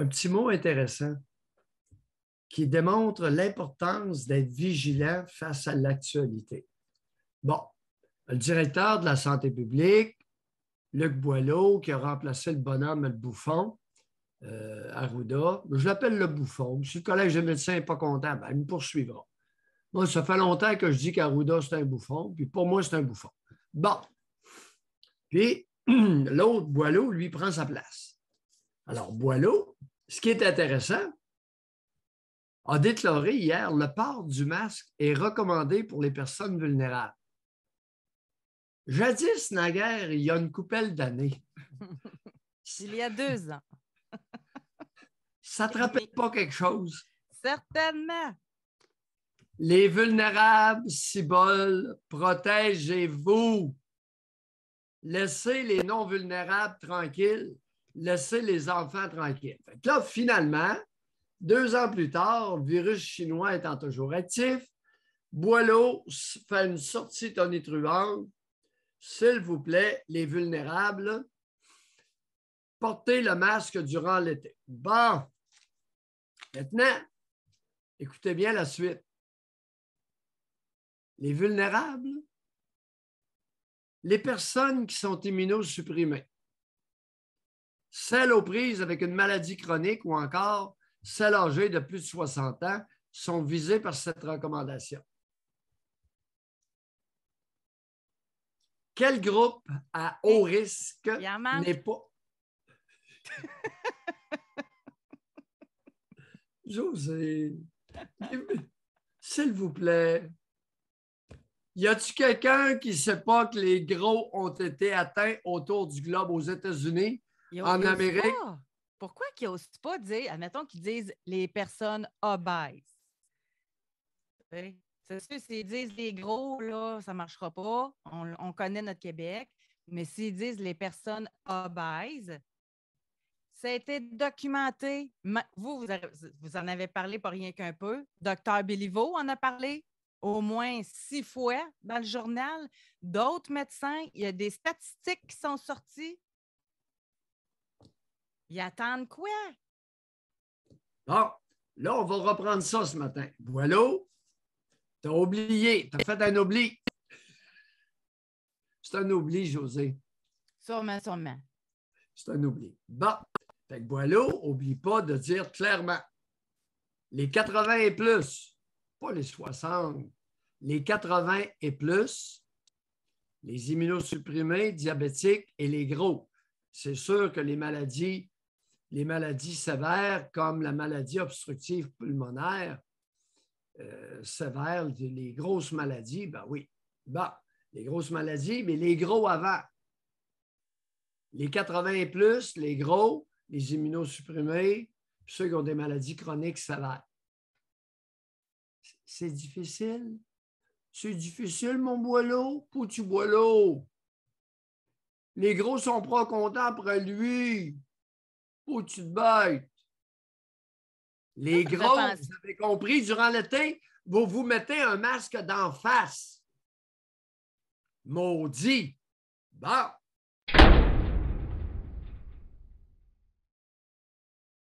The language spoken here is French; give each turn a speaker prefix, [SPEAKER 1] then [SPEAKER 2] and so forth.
[SPEAKER 1] un petit mot intéressant qui démontre l'importance d'être vigilant face à l'actualité. Bon, le directeur de la santé publique, Luc Boileau, qui a remplacé le bonhomme le bouffon, euh, Arruda, je l'appelle le bouffon. Si le collège de médecins n'est pas content, ben, il me poursuivra. Moi, ça fait longtemps que je dis qu'Arruda, c'est un bouffon, puis pour moi, c'est un bouffon. Bon. Puis l'autre, Boileau, lui, prend sa place. Alors, Boileau, ce qui est intéressant, a déclaré hier le port du masque est recommandé pour les personnes vulnérables. Jadis, naguère, il y a une coupelle d'années. il y a deux ans. Ça ne te rappelle pas quelque chose? Certainement. Les vulnérables, ciboles, protégez-vous. Laissez les non-vulnérables tranquilles. Laissez les enfants tranquilles. là, finalement, deux ans plus tard, le virus chinois étant toujours actif, Boileau fait une sortie tonitruante. S'il vous plaît, les vulnérables, portez le masque durant l'été. Bon, maintenant, écoutez bien la suite. Les vulnérables, les personnes qui sont immunosupprimées, celles aux prises avec une maladie chronique ou encore celles âgées de plus de 60 ans sont visées par cette recommandation. Quel groupe à haut risque n'est pas. José, s'il vous plaît, y a-t-il quelqu'un qui sait pas que les gros ont été atteints autour du globe aux États-Unis en Amérique. Pourquoi qu'ils n'osent pas dire, admettons qu'ils disent les personnes obèses? C'est sûr, s'ils disent les gros, là, ça ne marchera pas. On, connaît notre Québec. Mais s'ils disent les personnes obèses, ça a été documenté. Vous, vous, en avez parlé pas rien qu'un peu. Docteur Béliveau en a parlé au moins six fois dans le journal. D'autres médecins, il y a des statistiques qui sont sorties. Ils attendent quoi? Bon, là, on va reprendre ça ce matin. Boileau, T'as oublié. T'as fait un oubli. C'est un oubli, José. Sûrement, sûrement. C'est un oubli. Bon. Fait que Boileau, oublie pas de dire clairement. Les 80 et plus, pas les 60, les 80 et plus, les immunosupprimés, diabétiques et les gros. C'est sûr que les maladies les maladies sévères comme la maladie obstructive pulmonaire euh, sévère, les grosses maladies, ben oui, les grosses maladies, mais les gros avant. Les 80 et plus, les gros, les immunosupprimés, ceux qui ont des maladies chroniques sévères. C'est difficile. C'est difficile, mon boileau. Pour tu boileau. Les gros sont pas contents après lui. Où tu te bêtes? Les gros, vous avez compris, durant l'été, vous vous mettez un masque d'en face. Maudit. Bon.